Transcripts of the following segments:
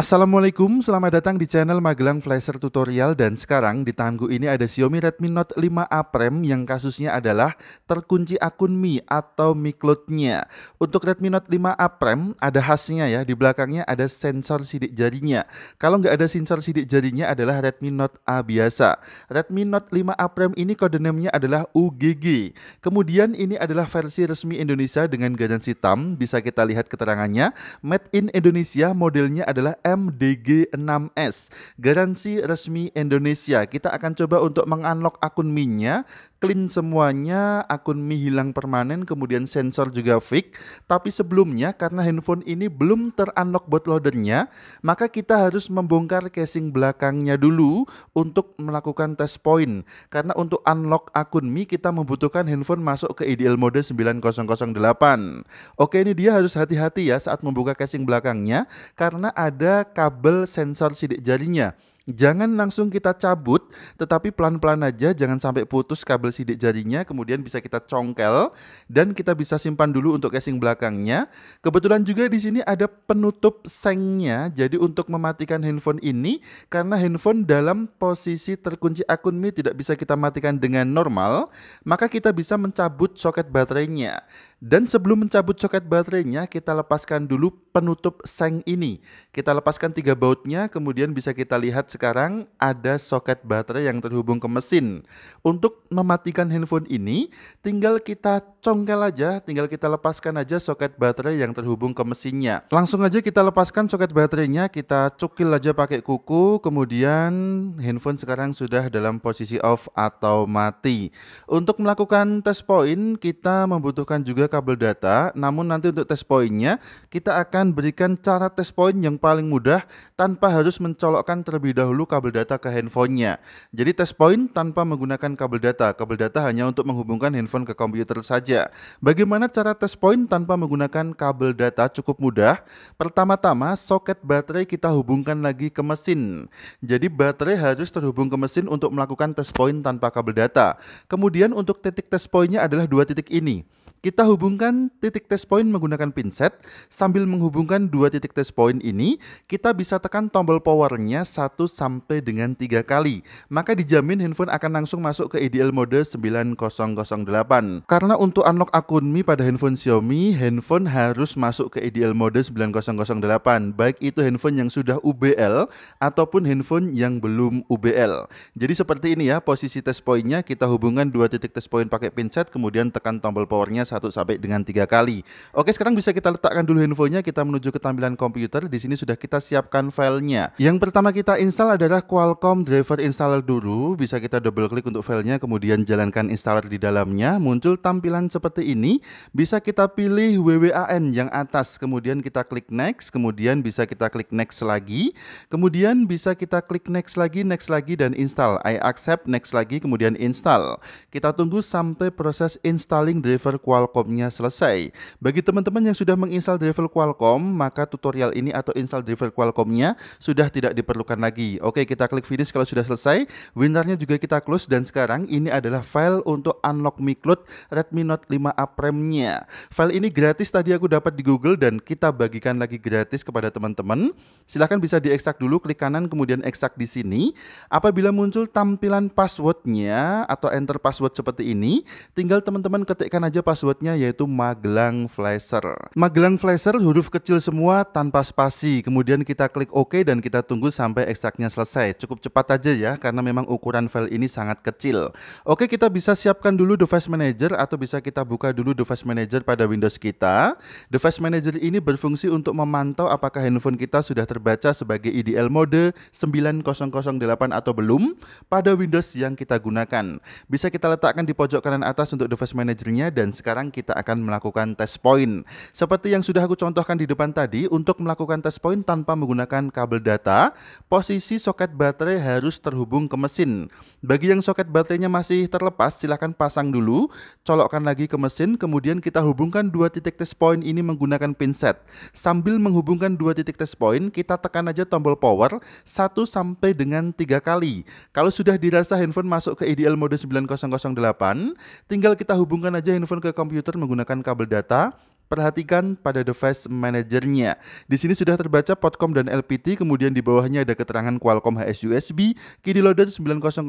Assalamualaikum, selamat datang di channel Magelang Flasher Tutorial dan sekarang di tanganku ini ada Xiaomi Redmi Note 5A Prime yang kasusnya adalah terkunci akun Mi atau Mi Cloud-nya. Untuk Redmi Note 5A Prime ada khasnya ya, di belakangnya ada sensor sidik jarinya. Kalau nggak ada sensor sidik jarinya adalah Redmi Note A biasa. Redmi Note 5A Prime ini kodenamnya adalah UGG. Kemudian ini adalah versi resmi Indonesia dengan garansi hitam, bisa kita lihat keterangannya. Made in Indonesia modelnya adalah MDG6S, garansi resmi Indonesia. Kita akan coba untuk mengunlock akun Minnya clean semuanya, akun Mi hilang permanen, kemudian sensor juga fix. Tapi sebelumnya karena handphone ini belum terunlock bootloadernya, maka kita harus membongkar casing belakangnya dulu untuk melakukan test point. Karena untuk unlock akun Mi kita membutuhkan handphone masuk ke ideal mode 9008. Oke, ini dia harus hati-hati ya saat membuka casing belakangnya karena ada kabel sensor sidik jarinya. Jangan langsung kita cabut, tetapi pelan-pelan aja, jangan sampai putus kabel sidik jarinya, kemudian bisa kita congkel dan kita bisa simpan dulu untuk casing belakangnya. Kebetulan juga di sini ada penutup sengnya, jadi untuk mematikan handphone ini karena handphone dalam posisi terkunci akun Mi tidak bisa kita matikan dengan normal, maka kita bisa mencabut soket baterainya. Dan sebelum mencabut soket baterainya, kita lepaskan dulu penutup seng ini. Kita lepaskan tiga bautnya, kemudian bisa kita lihat sekarang ada soket baterai yang terhubung ke mesin. Untuk mematikan handphone ini, tinggal kita congkel aja, tinggal kita lepaskan aja soket baterai yang terhubung ke mesinnya. Langsung aja kita lepaskan soket baterainya, kita cukil aja pakai kuku, kemudian handphone sekarang sudah dalam posisi off atau mati. Untuk melakukan tes point, kita membutuhkan juga kabel data, namun nanti untuk test pointnya kita akan berikan cara test point yang paling mudah tanpa harus mencolokkan terlebih dahulu kabel data ke handphonenya. Jadi test point tanpa menggunakan kabel data. Kabel data hanya untuk menghubungkan handphone ke komputer saja. Bagaimana cara test point tanpa menggunakan kabel data cukup mudah. Pertama-tama soket baterai kita hubungkan lagi ke mesin. Jadi baterai harus terhubung ke mesin untuk melakukan test point tanpa kabel data. Kemudian untuk titik test pointnya adalah dua titik ini. Kita hubungkan titik test point menggunakan pinset. Sambil menghubungkan dua titik test point ini, kita bisa tekan tombol powernya 1 sampai dengan 3 kali. Maka dijamin handphone akan langsung masuk ke ideal mode 9008. Karena untuk unlock akun Mi pada handphone Xiaomi, handphone harus masuk ke ideal mode 9008. Baik itu handphone yang sudah UBL ataupun handphone yang belum UBL. Jadi seperti ini ya, posisi test pointnya kita hubungkan dua titik test point pakai pinset, kemudian tekan tombol powernya 1 sampai dengan 3 kali. Oke, sekarang bisa kita letakkan dulu infonya, kita menuju ke tampilan komputer. Di sini sudah kita siapkan filenya. Yang pertama kita install adalah Qualcomm driver installer dulu. Bisa kita double klik untuk filenya, kemudian jalankan installer di dalamnya. Muncul tampilan seperti ini. Bisa kita pilih WWAN yang atas, kemudian kita klik next, kemudian bisa kita klik next lagi. Kemudian bisa kita klik next lagi, next lagi, dan install. I accept, next lagi, kemudian install. Kita tunggu sampai proses installing driver Qualcomm Qualcomm-nya selesai. Bagi teman-teman yang sudah menginstal driver Qualcomm, maka tutorial ini atau install driver Qualcomm-nya sudah tidak diperlukan lagi. Oke, kita klik finish kalau sudah selesai. Winrar-nya juga kita close dan sekarang ini adalah file untuk unlock Mi Cloud Redmi Note 5A Prime-nya. File ini gratis tadi aku dapat di Google dan kita bagikan lagi gratis kepada teman-teman. Silahkan bisa diekstrak dulu, klik kanan kemudian ekstrak di sini. Apabila muncul tampilan passwordnya atau enter password seperti ini, tinggal teman-teman ketikkan aja password keywordnya yaitu Magelang Flasher. Magelang Flasher huruf kecil semua tanpa spasi. Kemudian kita klik OK dan kita tunggu sampai ekstraknya selesai. Cukup cepat aja ya karena memang ukuran file ini sangat kecil. Oke kita bisa siapkan dulu Device Manager atau bisa kita buka dulu Device Manager pada Windows kita. Device Manager ini berfungsi untuk memantau apakah handphone kita sudah terbaca sebagai IDL mode 9008 atau belum pada Windows yang kita gunakan. Bisa kita letakkan di pojok kanan atas untuk Device Managernya dan sekarang sekarang kita akan melakukan test point. Seperti yang sudah aku contohkan di depan tadi, untuk melakukan test point tanpa menggunakan kabel data, posisi soket baterai harus terhubung ke mesin. Bagi yang soket baterainya masih terlepas, silahkan pasang dulu, colokkan lagi ke mesin, kemudian kita hubungkan dua titik test point ini menggunakan pinset. Sambil menghubungkan dua titik test point, kita tekan aja tombol power 1 sampai dengan 3 kali. Kalau sudah dirasa handphone masuk ke IDL mode 9008, tinggal kita hubungkan aja handphone ke komputer komputer menggunakan kabel data Perhatikan pada device manajernya. Di sini sudah terbaca Podcom dan LPT, kemudian di bawahnya ada keterangan Qualcomm HS USB, kini Loader 9008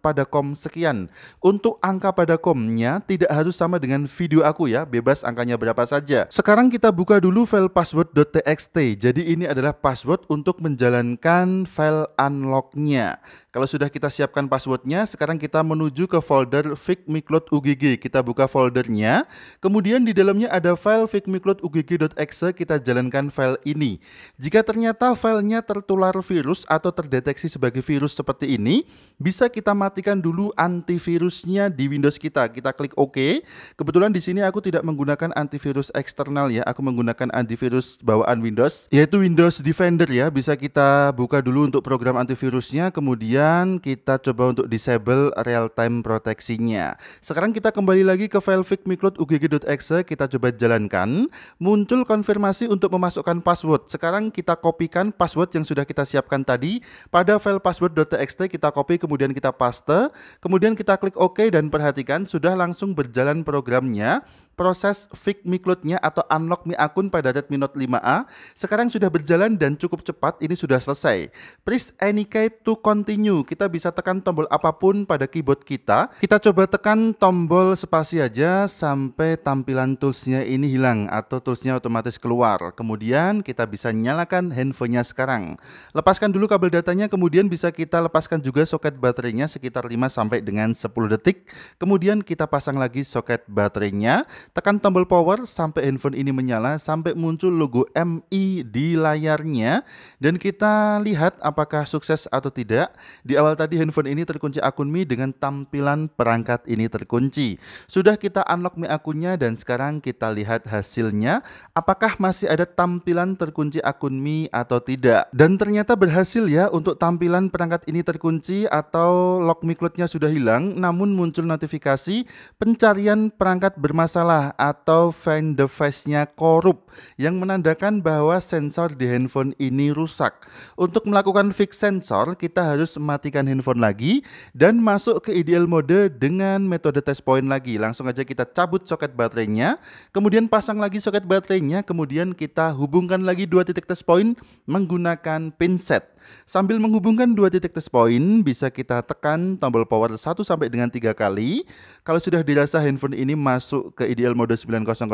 pada COM sekian. Untuk angka pada com tidak harus sama dengan video aku ya, bebas angkanya berapa saja. Sekarang kita buka dulu file password.txt. Jadi ini adalah password untuk menjalankan file unlock-nya. Kalau sudah kita siapkan passwordnya, sekarang kita menuju ke folder Fig Miklot UGG. Kita buka foldernya, kemudian di dalamnya ada file figmicloud.ugg.exe kita jalankan file ini. Jika ternyata filenya tertular virus atau terdeteksi sebagai virus seperti ini, bisa kita matikan dulu antivirusnya di Windows kita. Kita klik OK. Kebetulan di sini aku tidak menggunakan antivirus eksternal ya, aku menggunakan antivirus bawaan Windows, yaitu Windows Defender ya. Bisa kita buka dulu untuk program antivirusnya, kemudian kita coba untuk disable real-time proteksinya. Sekarang kita kembali lagi ke file figmicloud.ugg.exe, kita coba jalankan dijalankan, muncul konfirmasi untuk memasukkan password. Sekarang kita kopikan password yang sudah kita siapkan tadi pada file password.txt kita copy kemudian kita paste, kemudian kita klik OK dan perhatikan sudah langsung berjalan programnya proses fix Mi Cloud-nya atau unlock Mi akun pada Redmi Note 5A sekarang sudah berjalan dan cukup cepat ini sudah selesai. Please any key to continue. Kita bisa tekan tombol apapun pada keyboard kita. Kita coba tekan tombol spasi aja sampai tampilan toolsnya ini hilang atau toolsnya otomatis keluar. Kemudian kita bisa nyalakan handphonenya sekarang. Lepaskan dulu kabel datanya kemudian bisa kita lepaskan juga soket baterainya sekitar 5 sampai dengan 10 detik. Kemudian kita pasang lagi soket baterainya Tekan tombol power sampai handphone ini menyala sampai muncul logo MI di layarnya dan kita lihat apakah sukses atau tidak. Di awal tadi handphone ini terkunci akun Mi dengan tampilan perangkat ini terkunci. Sudah kita unlock Mi akunnya dan sekarang kita lihat hasilnya apakah masih ada tampilan terkunci akun Mi atau tidak. Dan ternyata berhasil ya untuk tampilan perangkat ini terkunci atau lock Mi Cloud-nya sudah hilang namun muncul notifikasi pencarian perangkat bermasalah salah atau find the face-nya korup yang menandakan bahwa sensor di handphone ini rusak. Untuk melakukan fix sensor, kita harus matikan handphone lagi dan masuk ke ideal mode dengan metode test point lagi. Langsung aja kita cabut soket baterainya, kemudian pasang lagi soket baterainya, kemudian kita hubungkan lagi dua titik test point menggunakan pinset Sambil menghubungkan dua titik test point, bisa kita tekan tombol power 1 sampai dengan 3 kali. Kalau sudah dirasa handphone ini masuk ke ideal dial mode 9008,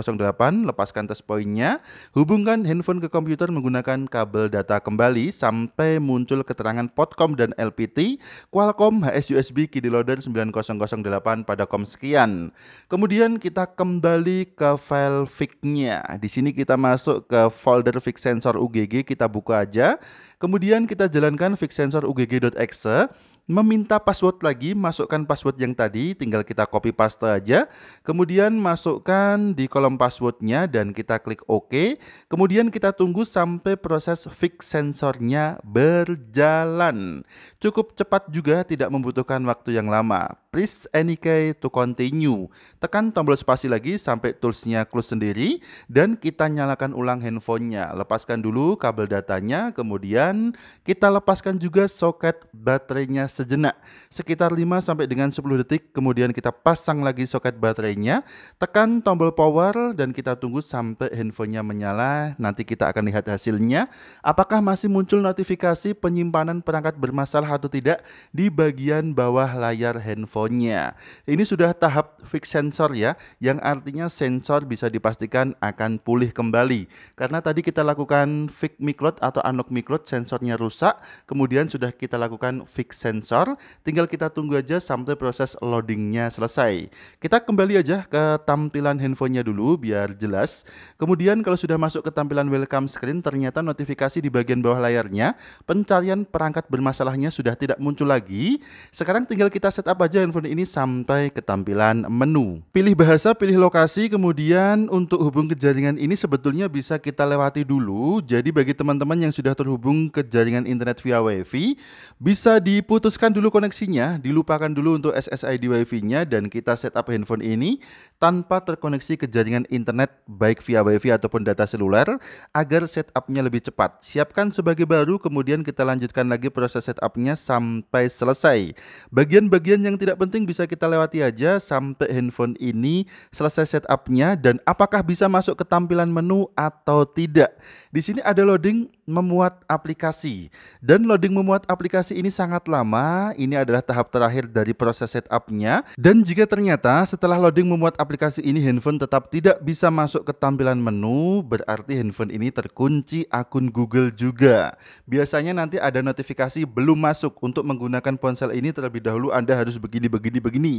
lepaskan test pointnya, hubungkan handphone ke komputer menggunakan kabel data kembali sampai muncul keterangan potcom dan LPT Qualcomm HSUSB Kiddy loader 9008 pada kom sekian. Kemudian kita kembali ke file fixnya nya Di sini kita masuk ke folder fix sensor UGG, kita buka aja. Kemudian kita jalankan fix sensor UGG.exe meminta password lagi, masukkan password yang tadi, tinggal kita copy paste aja. Kemudian masukkan di kolom passwordnya dan kita klik OK. Kemudian kita tunggu sampai proses fix sensornya berjalan. Cukup cepat juga, tidak membutuhkan waktu yang lama please key to continue. Tekan tombol spasi lagi sampai toolsnya close sendiri dan kita nyalakan ulang handphonenya. Lepaskan dulu kabel datanya, kemudian kita lepaskan juga soket baterainya sejenak. Sekitar 5 sampai dengan 10 detik, kemudian kita pasang lagi soket baterainya, tekan tombol power dan kita tunggu sampai handphonenya menyala. Nanti kita akan lihat hasilnya. Apakah masih muncul notifikasi penyimpanan perangkat bermasalah atau tidak di bagian bawah layar handphone ini sudah tahap fix sensor ya, yang artinya sensor bisa dipastikan akan pulih kembali. Karena tadi kita lakukan fix miklot atau unlock miklot, sensornya rusak, kemudian sudah kita lakukan fix sensor, tinggal kita tunggu aja sampai proses loadingnya selesai. Kita kembali aja ke tampilan handphonenya dulu biar jelas. Kemudian kalau sudah masuk ke tampilan welcome screen, ternyata notifikasi di bagian bawah layarnya, pencarian perangkat bermasalahnya sudah tidak muncul lagi. Sekarang tinggal kita setup aja handphone handphone ini sampai ke tampilan menu. Pilih bahasa, pilih lokasi, kemudian untuk hubung ke jaringan ini sebetulnya bisa kita lewati dulu. Jadi bagi teman-teman yang sudah terhubung ke jaringan internet via WiFi, bisa diputuskan dulu koneksinya, dilupakan dulu untuk SSID WiFi-nya dan kita setup handphone ini tanpa terkoneksi ke jaringan internet baik via WiFi ataupun data seluler agar setupnya lebih cepat. Siapkan sebagai baru, kemudian kita lanjutkan lagi proses setupnya sampai selesai. Bagian-bagian yang tidak penting bisa kita lewati aja sampai handphone ini selesai setupnya dan apakah bisa masuk ke tampilan menu atau tidak. Di sini ada loading memuat aplikasi dan loading memuat aplikasi ini sangat lama. Ini adalah tahap terakhir dari proses setupnya dan jika ternyata setelah loading memuat aplikasi ini handphone tetap tidak bisa masuk ke tampilan menu berarti handphone ini terkunci akun Google juga. Biasanya nanti ada notifikasi belum masuk untuk menggunakan ponsel ini terlebih dahulu Anda harus begini begini begini begini.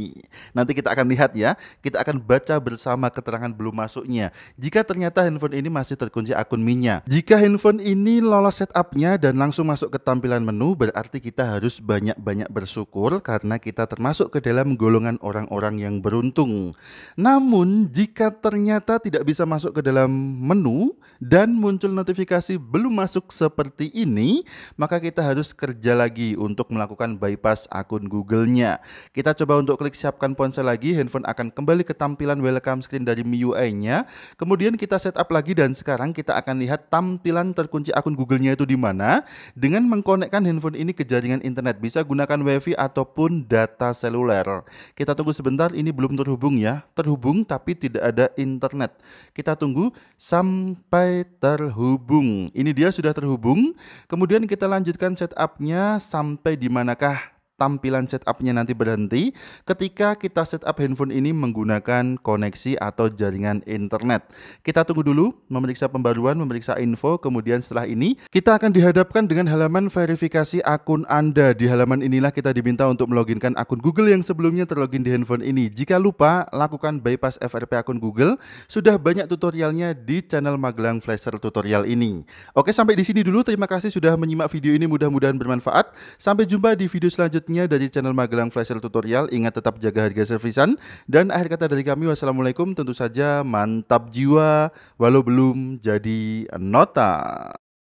Nanti kita akan lihat ya. Kita akan baca bersama keterangan belum masuknya. Jika ternyata handphone ini masih terkunci akun minya Jika handphone ini lolos setupnya dan langsung masuk ke tampilan menu berarti kita harus banyak-banyak bersyukur karena kita termasuk ke dalam golongan orang-orang yang beruntung. Namun jika ternyata tidak bisa masuk ke dalam menu dan muncul notifikasi belum masuk seperti ini, maka kita harus kerja lagi untuk melakukan bypass akun Google-nya. Kita coba untuk klik siapkan ponsel lagi, handphone akan kembali ke tampilan welcome screen dari MIUI-nya. Kemudian kita setup lagi dan sekarang kita akan lihat tampilan terkunci akun Google-nya itu di mana dengan mengkonekkan handphone ini ke jaringan internet. Bisa gunakan WiFi ataupun data seluler. Kita tunggu sebentar, ini belum terhubung ya. Terhubung tapi tidak ada internet. Kita tunggu sampai terhubung. Ini dia sudah terhubung. Kemudian kita lanjutkan setupnya sampai di manakah tampilan setupnya nanti berhenti ketika kita setup handphone ini menggunakan koneksi atau jaringan internet. Kita tunggu dulu, memeriksa pembaruan, memeriksa info, kemudian setelah ini kita akan dihadapkan dengan halaman verifikasi akun Anda. Di halaman inilah kita diminta untuk meloginkan akun Google yang sebelumnya terlogin di handphone ini. Jika lupa, lakukan bypass FRP akun Google. Sudah banyak tutorialnya di channel Magelang Flasher tutorial ini. Oke, sampai di sini dulu. Terima kasih sudah menyimak video ini. Mudah-mudahan bermanfaat. Sampai jumpa di video selanjutnya selanjutnya dari channel Magelang Flash Sale Tutorial. Ingat tetap jaga harga servisan. Dan akhir kata dari kami, wassalamualaikum. Tentu saja mantap jiwa, walau belum jadi nota.